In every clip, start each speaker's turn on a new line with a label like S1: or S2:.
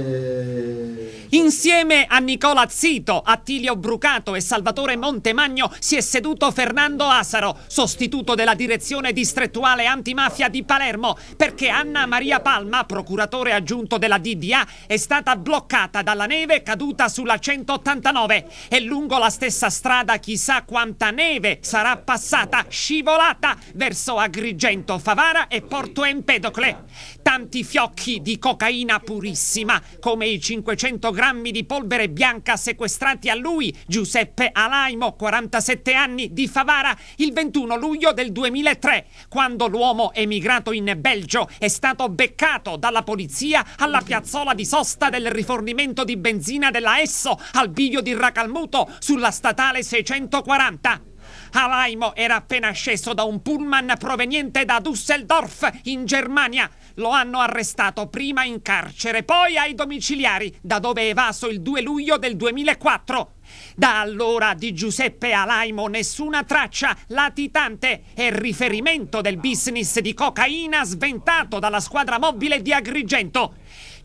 S1: えー Insieme a Nicola Zito, Attilio Brucato e Salvatore Montemagno si è seduto Fernando Asaro, sostituto della direzione distrettuale antimafia di Palermo, perché Anna Maria Palma, procuratore aggiunto della DDA, è stata bloccata dalla neve caduta sulla 189 e lungo la stessa strada chissà quanta neve sarà passata, scivolata, verso Agrigento, Favara e Porto Empedocle. Tanti fiocchi di cocaina purissima, come i 500 grammi grammi di polvere bianca sequestrati a lui, Giuseppe Alaimo, 47 anni, di Favara, il 21 luglio del 2003, quando l'uomo emigrato in Belgio è stato beccato dalla polizia alla piazzola di sosta del rifornimento di benzina della Esso al bivio di Racalmuto sulla statale 640. Alaimo era appena sceso da un pullman proveniente da Düsseldorf, in Germania. Lo hanno arrestato prima in carcere, poi ai domiciliari, da dove è evaso il 2 luglio del 2004. Da allora di Giuseppe Alaimo nessuna traccia, latitante e riferimento del business di cocaina sventato dalla squadra mobile di Agrigento.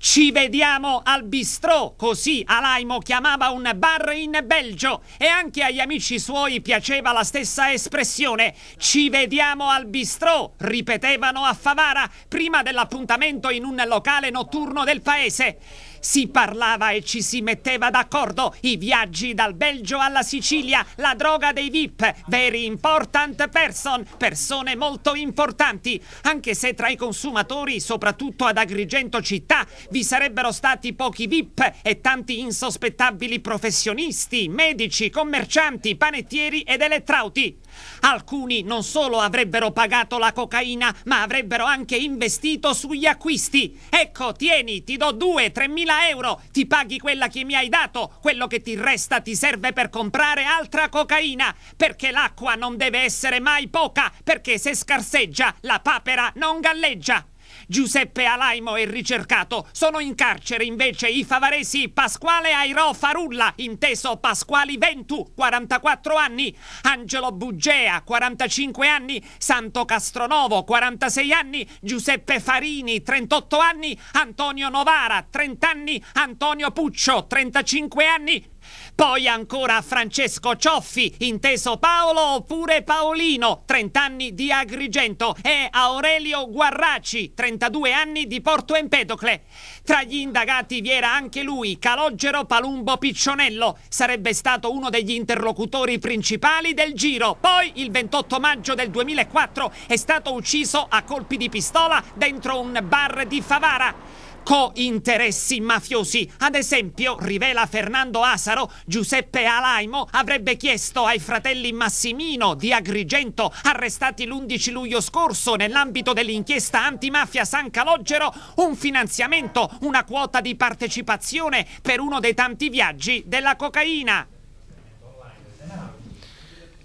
S1: Ci vediamo al bistrò, così Alaimo chiamava un bar in Belgio e anche agli amici suoi piaceva la stessa espressione. Ci vediamo al bistrò, ripetevano a Favara prima dell'appuntamento in un locale notturno del paese. Si parlava e ci si metteva d'accordo. I viaggi dal Belgio alla Sicilia, la droga dei VIP, very important person, persone molto importanti. Anche se tra i consumatori, soprattutto ad Agrigento città, vi sarebbero stati pochi VIP e tanti insospettabili professionisti, medici, commercianti, panettieri ed elettrauti. Alcuni non solo avrebbero pagato la cocaina, ma avrebbero anche investito sugli acquisti. Ecco, tieni, ti do 2-3 euro. Ti paghi quella che mi hai dato. Quello che ti resta ti serve per comprare altra cocaina. Perché l'acqua non deve essere mai poca. Perché se scarseggia, la papera non galleggia. Giuseppe Alaimo è ricercato. Sono in carcere invece i favaresi Pasquale Airo Farulla, inteso Pasquali Ventu, 44 anni, Angelo Buggea, 45 anni, Santo Castronovo, 46 anni, Giuseppe Farini, 38 anni, Antonio Novara, 30 anni, Antonio Puccio, 35 anni, poi ancora Francesco Cioffi, inteso Paolo oppure Paolino, 30 anni di Agrigento, e Aurelio Guarraci, 32 anni di Porto Empedocle. Tra gli indagati vi era anche lui, Calogero Palumbo Piccionello, sarebbe stato uno degli interlocutori principali del giro. Poi, il 28 maggio del 2004, è stato ucciso a colpi di pistola dentro un bar di Favara co-interessi mafiosi. Ad esempio, rivela Fernando Asaro, Giuseppe Alaimo avrebbe chiesto ai fratelli Massimino di Agrigento, arrestati l'11 luglio scorso nell'ambito dell'inchiesta antimafia San Calogero, un finanziamento, una quota di partecipazione per uno dei tanti viaggi della cocaina.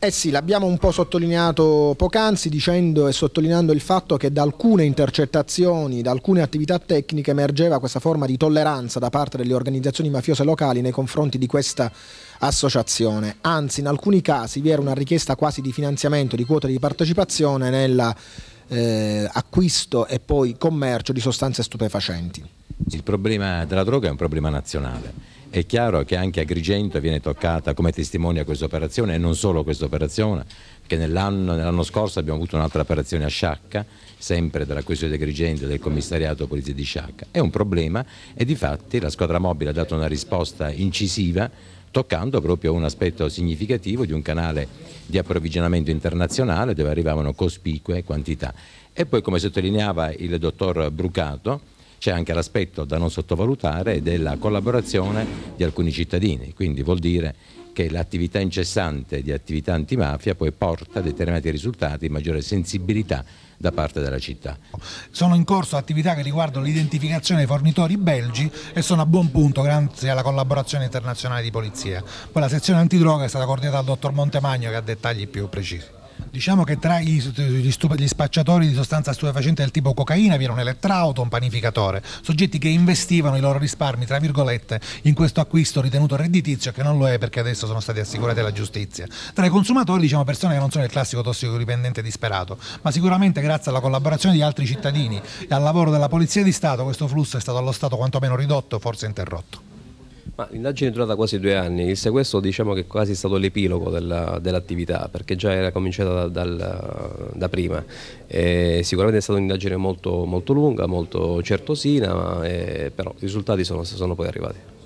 S2: Eh sì, l'abbiamo un po' sottolineato poc'anzi dicendo e sottolineando il fatto che da alcune intercettazioni, da alcune attività tecniche emergeva questa forma di tolleranza da parte delle organizzazioni mafiose locali nei confronti di questa associazione. Anzi, in alcuni casi vi era una richiesta quasi di finanziamento di quote di partecipazione nell'acquisto eh, e poi commercio di sostanze stupefacenti.
S3: Il problema della droga è un problema nazionale è chiaro che anche Agrigento viene toccata come testimonia questa operazione e non solo questa operazione, perché nell'anno, nell scorso abbiamo avuto un'altra operazione a Sciacca, sempre della questione di Agrigento e del commissariato polizia di Sciacca. È un problema e di fatti la squadra mobile ha dato una risposta incisiva toccando proprio un aspetto significativo di un canale di approvvigionamento internazionale dove arrivavano cospicue quantità. E poi come sottolineava il dottor Brucato, c'è anche l'aspetto da non sottovalutare della collaborazione di alcuni cittadini, quindi vuol dire che l'attività incessante di attività antimafia poi porta a determinati risultati maggiore sensibilità da parte della città.
S2: Sono in corso attività che riguardano l'identificazione dei fornitori belgi e sono a buon punto grazie alla collaborazione internazionale di polizia. Poi la sezione antidroga è stata coordinata dal dottor Montemagno che ha dettagli più precisi. Diciamo che tra gli, gli, spacciatori di sostanza stupefacente del tipo cocaina vi era un elettrauto, un panificatore, soggetti che investivano i loro risparmi, tra virgolette, in questo acquisto ritenuto redditizio, che non lo è perché adesso sono stati assicurati alla giustizia. Tra i consumatori, diciamo persone che non sono il classico tossicodipendente disperato, ma sicuramente grazie alla collaborazione di altri cittadini e al lavoro della Polizia di Stato questo flusso è stato allo Stato quantomeno ridotto, forse interrotto
S3: l'indagine è durata quasi due anni, il sequestro diciamo che è quasi stato l'epilogo dell'attività dell perché già era cominciata da, dal, da prima. E sicuramente è stata un'indagine molto, molto, lunga, molto certosina, ma, eh, però i risultati sono, sono poi arrivati.